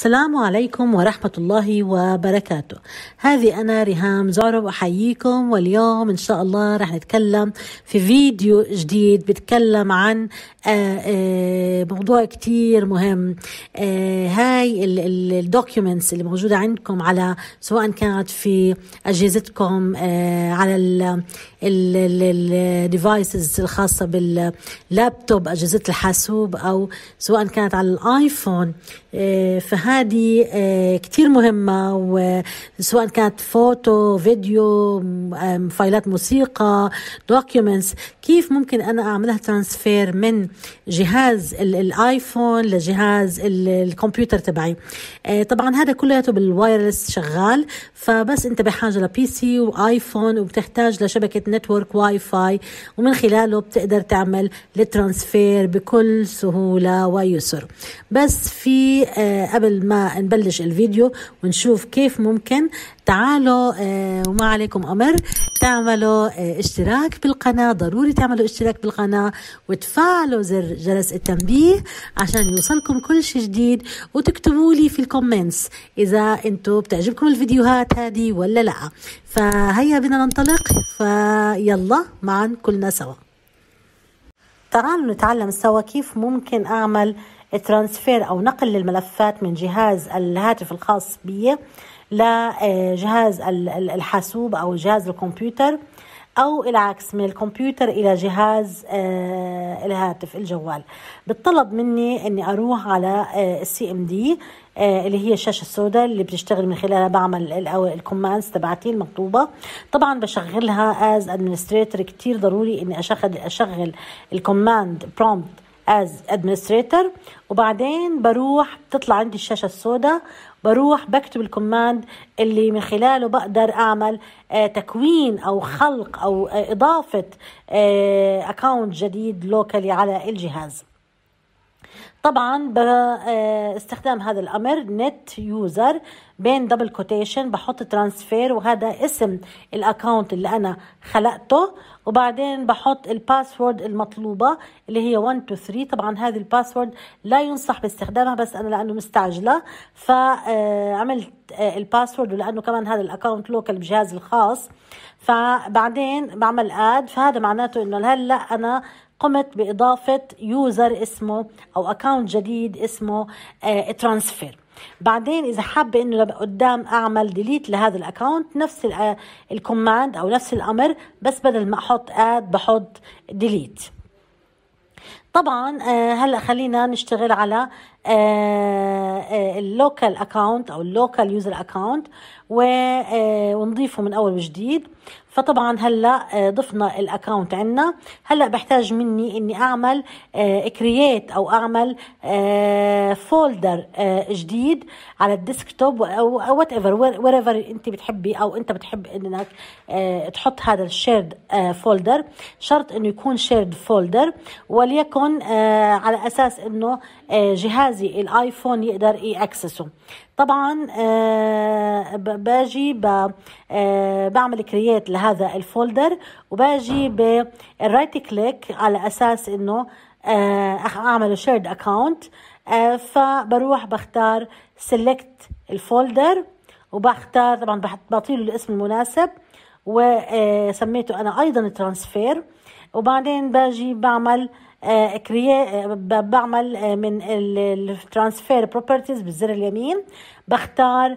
السلام عليكم ورحمة الله وبركاته هذه أنا ريهام زعرب أحييكم واليوم إن شاء الله رح نتكلم في فيديو جديد بتكلم عن آه، آه، موضوع كتير مهم آه، هاي الدوكيومنتس اللي موجودة عندكم على سواء كانت في أجهزتكم على الديفايسز الخاصة باللابتوب أجهزة الحاسوب أو سواء كانت على الآيفون فهذا هذه آه، كتير مهمة وسواء كانت فوتو فيديو فايلات موسيقى دوكيومنتس كيف ممكن أنا أعملها ترانسفير من جهاز الآيفون لجهاز الكمبيوتر تبعي آه، طبعا هذا كلياته بالوايرلس شغال فبس أنت بحاجة لبي سي وآيفون وبتحتاج لشبكة نتورك واي فاي ومن خلاله بتقدر تعمل الترانسفير بكل سهولة ويسر بس في آه، قبل ما نبلش الفيديو ونشوف كيف ممكن تعالوا آه، وما عليكم أمر تعملوا آه، اشتراك بالقناة ضروري تعملوا اشتراك بالقناة وتفعلوا زر جرس التنبيه عشان يوصلكم كل شيء جديد وتكتبوا لي في الكومنتس إذا انتم بتعجبكم الفيديوهات هذه ولا لا فهيا بنا ننطلق فيلا معا كلنا سوا تعالوا نتعلم سوا كيف ممكن أعمل ترانسفير أو نقل للملفات من جهاز الهاتف الخاص بي لجهاز آه، الحاسوب أو جهاز الكمبيوتر أو العكس من الكمبيوتر إلى جهاز آه، الهاتف الجوال بتطلب مني أني أروح على السي ام دي اللي هي الشاشه السوداء اللي بتشتغل من خلالها بعمل الكوماندز تبعتي المكتوبه طبعا بشغلها از ادمنستريتور كتير ضروري اني اشغل اشغل الكوماند برومبت از ادمنستريتور وبعدين بروح بتطلع عندي الشاشه السوداء بروح بكتب الكوماند اللي من خلاله بقدر اعمل آه، تكوين او خلق او آه، اضافه اكونت آه، جديد لوكالي على الجهاز طبعا باستخدام آه، هذا الامر نت يوزر بين دبل كوتيشن بحط ترانسفير وهذا اسم الاكونت اللي انا خلقته وبعدين بحط الباسورد المطلوبه اللي هي 1 2 3 طبعا هذه الباسورد لا ينصح باستخدامها بس انا لانه مستعجله فعملت آه، آه، الباسورد ولانه كمان هذا الاكونت لوكال بجهازي الخاص فبعدين بعمل اد فهذا معناته انه هلا انا قمت باضافه يوزر اسمه او أكاونت جديد اسمه ترانسفير آه، بعدين اذا حابه انه لقدام اعمل ديليت لهذا الاكونت نفس آه، الكوماند او نفس الامر بس بدل ما احط اد بحط ديليت طبعا آه، هلا خلينا نشتغل على اللوكال اكونت او اللوكال يوزر اكونت ونضيفه من اول وجديد فطبعا هلا آه، ضفنا الاكونت عندنا هلا بحتاج مني اني اعمل كرييت آه، او اعمل فولدر آه، جديد على الديسكتوب او وات ايفر وير ايفر انت بتحبي او انت بتحب انك تحط هذا الشيرد فولدر شرط انه يكون شيرد فولدر وليكن على اساس انه جهازي الايفون يقدر يأكسسه طبعا آه، باجي آه، بعمل كرييت لهذا الفولدر وباجي آه. بالرايت كليك على اساس انه اعمل شيرد اكونت فبروح بختار سيلكت الفولدر وبختار طبعا بعطي له الاسم المناسب وسميته انا ايضا ترانسفير وبعدين باجي بعمل آه، آه، بعمل آه، من الترانسفير بروبرتيز بالزر اليمين بختار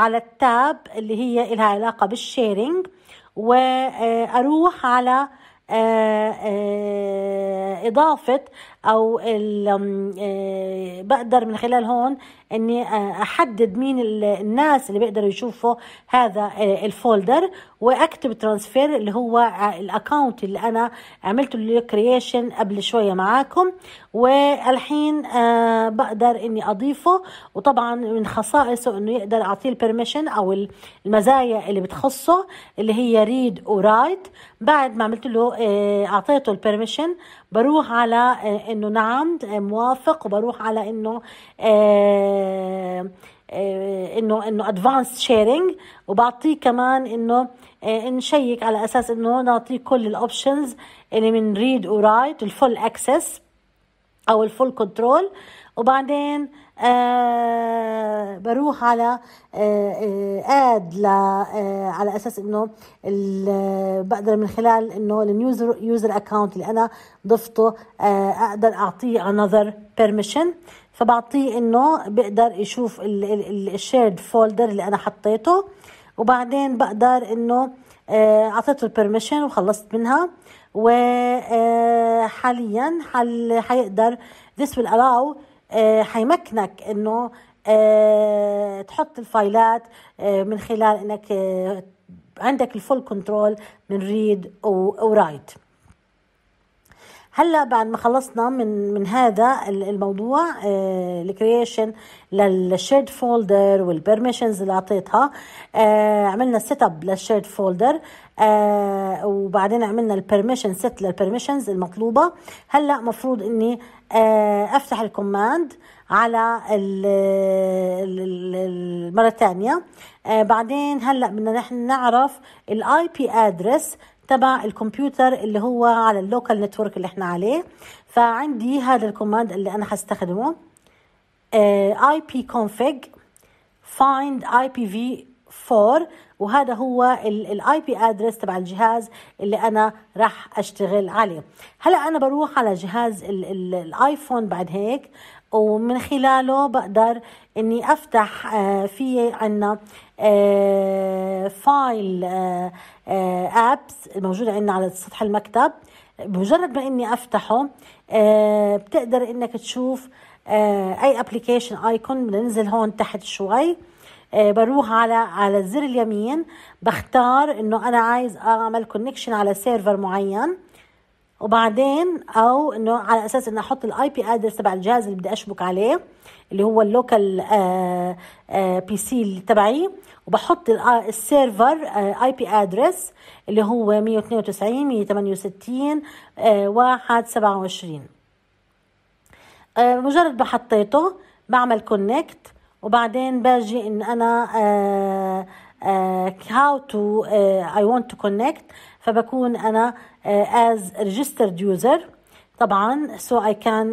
على التاب اللي هي لها علاقة بالشيرنج واروح على إضافة او آه، بقدر من خلال هون اني آه، احدد مين الناس اللي بيقدروا يشوفوا هذا آه، الفولدر واكتب ترانسفير اللي هو الاكونت اللي انا عملته للكرييشن قبل شويه معاكم والحين بقدر اني اضيفه وطبعا من خصائصه انه يقدر اعطيه البرميشن او المزايا اللي بتخصه اللي هي ريد ورايت بعد ما عملت له اعطيته البرميشن بروح على انه نعم آه، موافق وبروح على انه آه، آه، انه انه ادفانس شيرنج وبعطيه كمان انه نشيك على اساس انه نعطيه كل الاوبشنز اللي من ريد ورايت الفول اكسس او الفول كنترول وبعدين آه بروح على آه، آه، اد ل آه، على اساس انه بقدر من خلال انه اليوزر يوزر اكونت اللي انا ضفته اقدر اعطيه انذر بيرميشن فبعطيه انه بقدر يشوف الشيرد فولدر اللي انا حطيته وبعدين بقدر انه اعطيته البرميشن وخلصت منها وحاليا حيقدر this will allow حيمكنك انه آه، تحط الفايلات آه، من خلال انك آه، عندك الفول كنترول من ريد ورايت هلا بعد ما خلصنا من من هذا الموضوع الكرييشن للشيرد فولدر والبرميشنز اللي اعطيتها عملنا سيت اب للشيرد فولدر وبعدين عملنا البرميشن سيت للبرميشنز المطلوبه هلا مفروض اني افتح الكوماند على المرة الثانية آه، بعدين هلا بدنا نحن نعرف الاي بي ادرس تبع الكمبيوتر اللي هو على اللوكال نتورك اللي احنا عليه فعندي هذا الكوماند اللي انا هستخدمه اي بي كونفيج فايند اي بي في 4 وهذا هو الاي بي ادرس تبع الجهاز اللي انا راح اشتغل عليه هلا انا بروح على جهاز الايفون بعد هيك ومن خلاله بقدر اني افتح آه، في عنا فايل آه، ابس آه، الموجوده عندنا على سطح المكتب بمجرد ما اني افتحه بتقدر انك تشوف اي ابلكيشن ايكون بننزل هون تحت شوي آه، بروح على على الزر اليمين بختار انه انا عايز اعمل كونكشن على سيرفر معين وبعدين او انه على اساس اني احط الاي بي ادرس تبع الجهاز اللي بدي اشبك عليه اللي هو اللوكال بي سي تبعي وبحط السيرفر اي بي ادرس اللي هو 192 168 127 مجرد ما حطيته بعمل كونكت وبعدين باجي ان انا هاو تو اي ونت تو كونكت فبكون انا از ريجسترد يوزر طبعا سو اي كان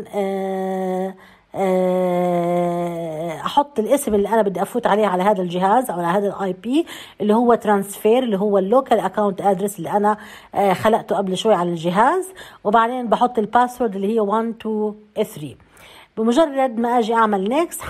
احط الاسم اللي انا بدي افوت عليه على هذا الجهاز او على هذا الاي بي اللي هو ترانسفير اللي هو اللوكال اكونت ادرس اللي انا آه، خلقته قبل شوي على الجهاز وبعدين بحط الباسورد اللي هي 1 2 3 بمجرد ما اجي اعمل نيكست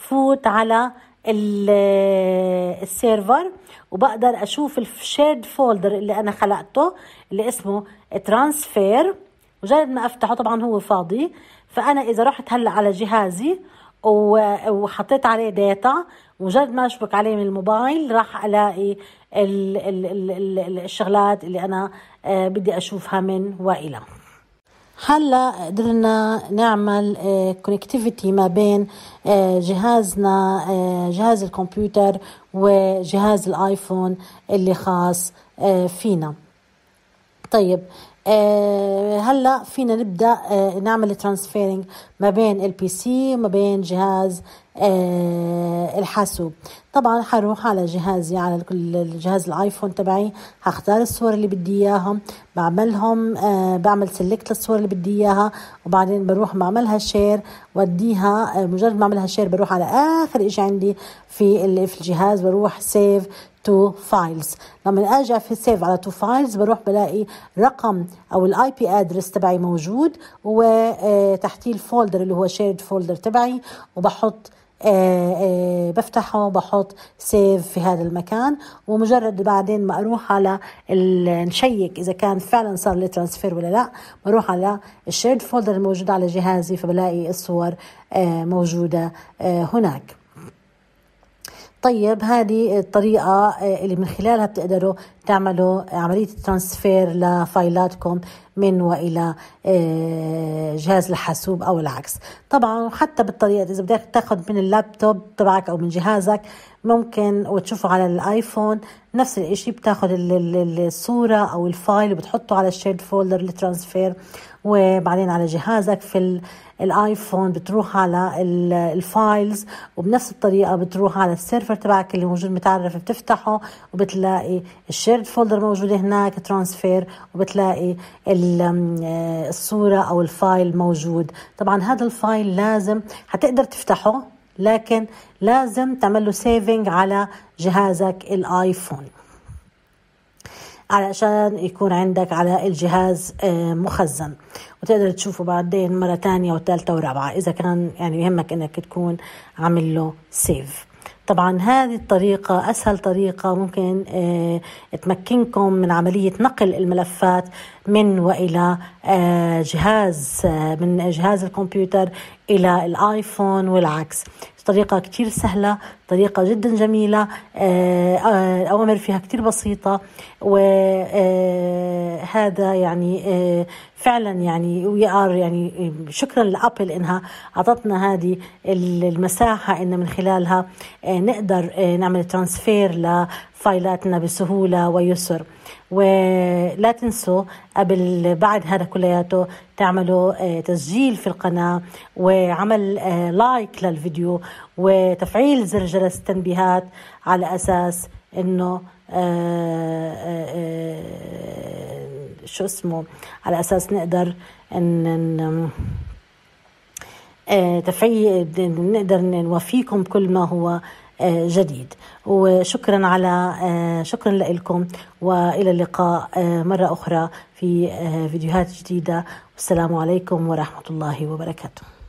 فوت على السيرفر وبقدر اشوف الشيرد فولدر اللي انا خلقته اللي اسمه ترانسفير مجرد ما افتحه طبعا هو فاضي فانا اذا رحت هلا على جهازي وحطيت عليه داتا مجرد ما اشبك عليه من الموبايل راح الاقي الشغلات اللي انا آه، بدي اشوفها من والى هلا قدرنا نعمل كونكتيفيتي آه، ما بين آه، جهازنا آه، جهاز الكمبيوتر وجهاز الايفون اللي خاص فينا طيب هلا فينا نبدا نعمل ترانسفيرنج ما بين البي سي وما بين جهاز آه، الحاسوب طبعا حروح على جهازي على الجهاز الايفون تبعي هختار الصور اللي بدي اياهم بعملهم آه، بعمل سلكت للصور اللي بدي اياها وبعدين بروح بعملها شير وديها آه، مجرد ما اعملها شير بروح على اخر شيء عندي في في الجهاز بروح سيف تو فايلز لما اجي في سيف على تو فايلز بروح بلاقي رقم او الاي بي ادرس تبعي موجود وتحتيه الفولدر اللي هو شيرد فولدر تبعي وبحط آه، آه، بفتحه بحط سيف في هذا المكان ومجرد بعدين ما اروح على نشيك اذا كان فعلا صار لي ترانسفير ولا لا بروح على الشيرد فولدر الموجود على جهازي فبلاقي الصور آه، موجوده هناك طيب هذه الطريقة اللي من خلالها بتقدروا تعملوا عملية ترانسفير لفايلاتكم من والى آه، جهاز الحاسوب او العكس طبعا حتى بالطريقه اذا بدك تاخذ من اللابتوب تبعك او من جهازك ممكن وتشوفه على الايفون نفس الاشي بتاخذ الصوره او الفايل وبتحطه على الشيرد فولدر للترانسفير وبعدين على جهازك في الايفون بتروح على الفايلز وبنفس الطريقه بتروح على السيرفر تبعك اللي موجود متعرف بتفتحه وبتلاقي الشير فولدر موجوده هناك ترانسفير وبتلاقي آه، الصوره او الفايل موجود طبعا هذا الفايل لازم حتقدر تفتحه لكن لازم تعمل له سيفنج على جهازك الايفون علشان يكون عندك على الجهاز آه، مخزن وتقدر تشوفه بعدين مرة تانية وثالثة ورابعة إذا كان يعني يهمك إنك تكون عامل له سيف طبعا هذه الطريقة أسهل طريقة ممكن آه، تمكنكم من عملية نقل الملفات من والى آه، جهاز آه، من جهاز الكمبيوتر الى الايفون والعكس طريقة كثير سهلة طريقة جدا جميلة آه، أوامر فيها كثير بسيطة وهذا يعني فعلا يعني وي ار يعني شكرا لابل انها اعطتنا هذه المساحه ان من خلالها نقدر نعمل ترانسفير لفايلاتنا بسهوله ويسر ولا تنسوا قبل بعد هذا كلياته تعملوا آه، تسجيل في القناة وعمل آه، لايك للفيديو وتفعيل زر جرس التنبيهات على أساس أنه آه، شو اسمه على أساس نقدر أن تفعيل نقدر نوفيكم كل ما هو آه، جديد وشكرا على آه، شكرا لكم والى اللقاء آه، مره اخرى في فيديوهات جديده والسلام عليكم ورحمه الله وبركاته